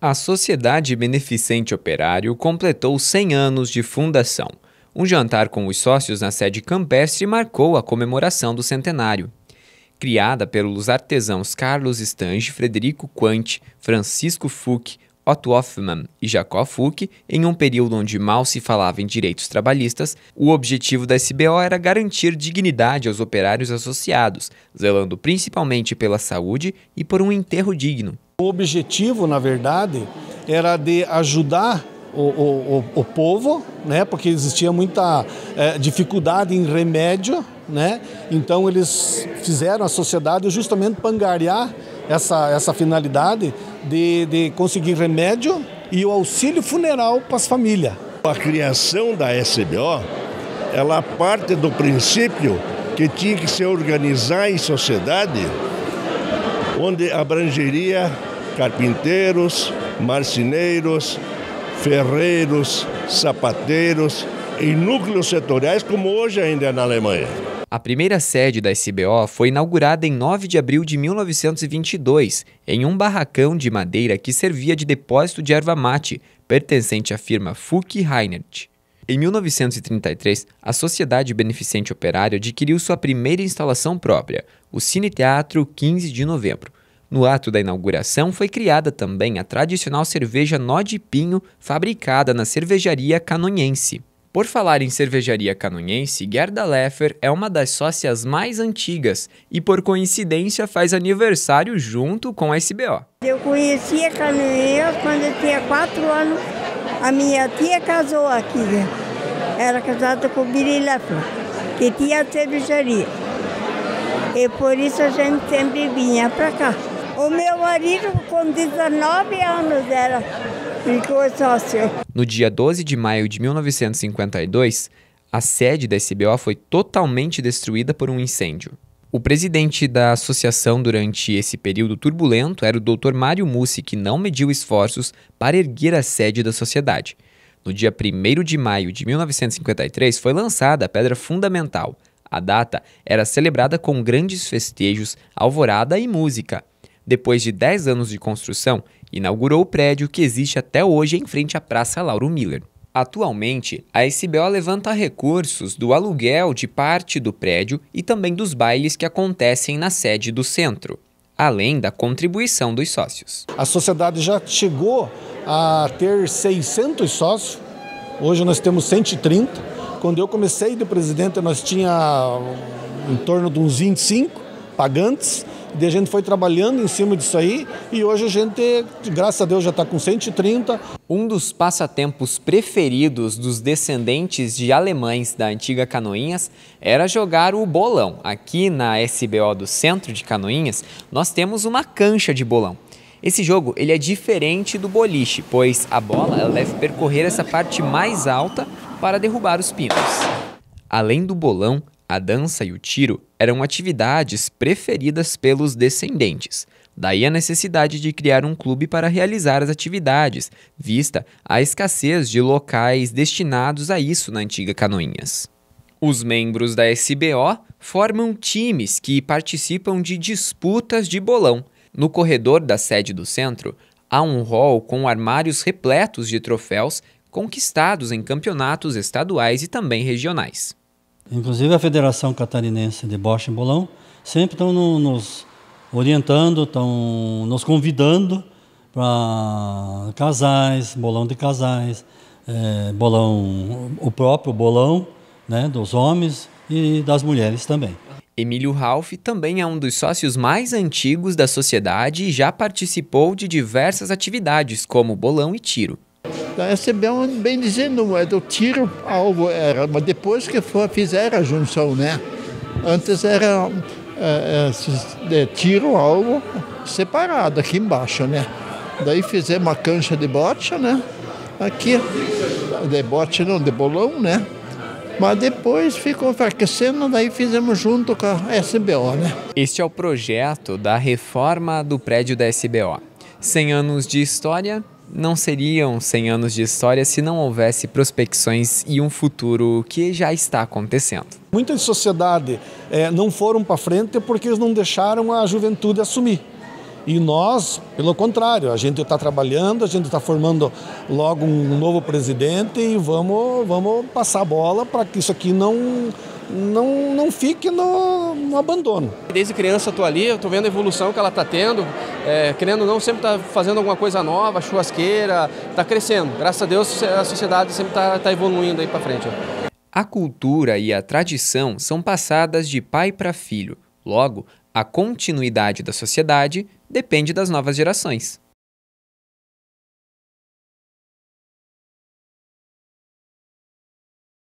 A Sociedade Beneficente Operário completou 100 anos de fundação. Um jantar com os sócios na sede campestre marcou a comemoração do centenário. Criada pelos artesãos Carlos Stange, Frederico Quante, Francisco Fuque, Otto Hoffmann e Jacó Fuque, em um período onde mal se falava em direitos trabalhistas, o objetivo da SBO era garantir dignidade aos operários associados, zelando principalmente pela saúde e por um enterro digno. O objetivo, na verdade, era de ajudar o, o, o, o povo, né? porque existia muita é, dificuldade em remédio, né? então eles fizeram a sociedade justamente para angariar essa, essa finalidade de, de conseguir remédio e o auxílio funeral para as famílias. A criação da SBO, ela parte do princípio que tinha que se organizar em sociedade onde abrangeria carpinteiros, marceneiros, ferreiros, sapateiros e núcleos setoriais, como hoje ainda é na Alemanha. A primeira sede da SBO foi inaugurada em 9 de abril de 1922, em um barracão de madeira que servia de depósito de erva mate, pertencente à firma Fuck Reinert. Em 1933, a Sociedade Beneficente Operária adquiriu sua primeira instalação própria, o Cine Teatro 15 de Novembro, no ato da inauguração foi criada também a tradicional cerveja nó de pinho, fabricada na cervejaria canonhense. Por falar em cervejaria canonhense, Gerda Leffer é uma das sócias mais antigas e, por coincidência, faz aniversário junto com a SBO. Eu conhecia Canonhense quando eu tinha 4 anos. A minha tia casou aqui. Era casada com o Biri Leffer, que tinha a cervejaria. E por isso a gente sempre vinha para cá. O meu marido, com 19 anos, era ficou sócio. No dia 12 de maio de 1952, a sede da SBO foi totalmente destruída por um incêndio. O presidente da associação durante esse período turbulento era o Dr. Mário Mussi, que não mediu esforços para erguer a sede da sociedade. No dia 1 de maio de 1953 foi lançada a pedra fundamental. A data era celebrada com grandes festejos, alvorada e música. Depois de 10 anos de construção, inaugurou o prédio que existe até hoje em frente à Praça Lauro Miller. Atualmente, a SBO levanta recursos do aluguel de parte do prédio e também dos bailes que acontecem na sede do centro, além da contribuição dos sócios. A sociedade já chegou a ter 600 sócios, hoje nós temos 130. Quando eu comecei de presidente, nós tinha em torno de uns 25 pagantes. E a gente foi trabalhando em cima disso aí e hoje a gente, graças a Deus, já está com 130. Um dos passatempos preferidos dos descendentes de alemães da antiga Canoinhas era jogar o bolão. Aqui na SBO do centro de Canoinhas, nós temos uma cancha de bolão. Esse jogo ele é diferente do boliche, pois a bola ela deve percorrer essa parte mais alta para derrubar os pinos. Além do bolão, a dança e o tiro, eram atividades preferidas pelos descendentes. Daí a necessidade de criar um clube para realizar as atividades, vista a escassez de locais destinados a isso na antiga Canoinhas. Os membros da SBO formam times que participam de disputas de bolão. No corredor da sede do centro, há um hall com armários repletos de troféus conquistados em campeonatos estaduais e também regionais. Inclusive a Federação Catarinense de Bocha e Bolão sempre estão no, nos orientando, estão nos convidando para casais, bolão de casais, é, bolão, o próprio bolão né, dos homens e das mulheres também. Emílio Ralph também é um dos sócios mais antigos da sociedade e já participou de diversas atividades, como bolão e tiro da é SBO bem dizendo, do é, tiro algo era, mas depois que foi, fizeram a junção, né? Antes era é, é, é, tiro algo separado aqui embaixo, né? Daí fizemos uma cancha de bote, né? Aqui, de bote não, de bolão, né? Mas depois ficou enfraquecendo, daí fizemos junto com a SBO, né? Este é o projeto da reforma do prédio da SBO. 100 anos de história não seriam 100 anos de história se não houvesse prospecções e um futuro que já está acontecendo. Muitas sociedades é, não foram para frente porque eles não deixaram a juventude assumir. E nós, pelo contrário, a gente está trabalhando, a gente está formando logo um novo presidente e vamos, vamos passar a bola para que isso aqui não, não, não fique no, no abandono. Desde criança estou ali, estou vendo a evolução que ela está tendo, é, querendo ou não, sempre está fazendo alguma coisa nova, churrasqueira, está crescendo. Graças a Deus a sociedade sempre está tá evoluindo aí para frente. A cultura e a tradição são passadas de pai para filho. Logo, a continuidade da sociedade depende das novas gerações.